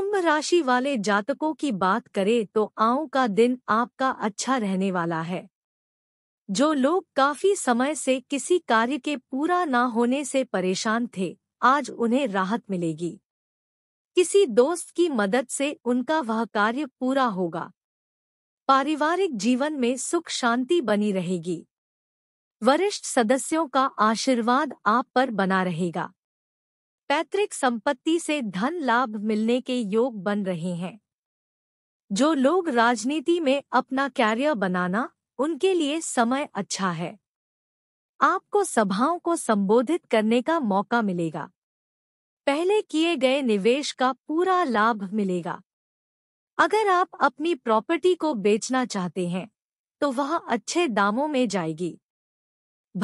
कुंभ राशि वाले जातकों की बात करें तो आओ का दिन आपका अच्छा रहने वाला है जो लोग काफी समय से किसी कार्य के पूरा ना होने से परेशान थे आज उन्हें राहत मिलेगी किसी दोस्त की मदद से उनका वह कार्य पूरा होगा पारिवारिक जीवन में सुख शांति बनी रहेगी वरिष्ठ सदस्यों का आशीर्वाद आप पर बना रहेगा पैतृक संपत्ति से धन लाभ मिलने के योग बन रहे हैं जो लोग राजनीति में अपना कैरियर बनाना उनके लिए समय अच्छा है आपको सभाओं को संबोधित करने का मौका मिलेगा पहले किए गए निवेश का पूरा लाभ मिलेगा अगर आप अपनी प्रॉपर्टी को बेचना चाहते हैं तो वह अच्छे दामों में जाएगी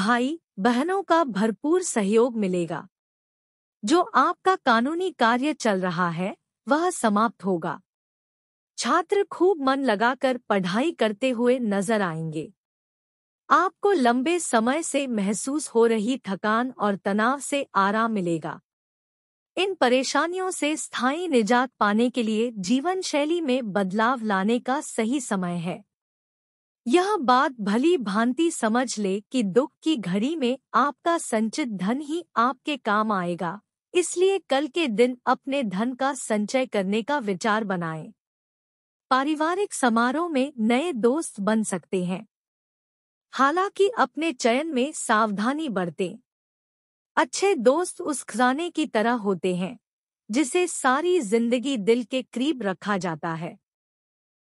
भाई बहनों का भरपूर सहयोग मिलेगा जो आपका कानूनी कार्य चल रहा है वह समाप्त होगा छात्र खूब मन लगाकर पढ़ाई करते हुए नजर आएंगे आपको लंबे समय से महसूस हो रही थकान और तनाव से आराम मिलेगा इन परेशानियों से स्थायी निजात पाने के लिए जीवन शैली में बदलाव लाने का सही समय है यह बात भली भांति समझ ले कि दुख की घड़ी में आपका संचित धन ही आपके काम आएगा इसलिए कल के दिन अपने धन का संचय करने का विचार बनाएं। पारिवारिक समारोह में नए दोस्त बन सकते हैं हालांकि अपने चयन में सावधानी बरतें अच्छे दोस्त उस खजाने की तरह होते हैं जिसे सारी जिंदगी दिल के करीब रखा जाता है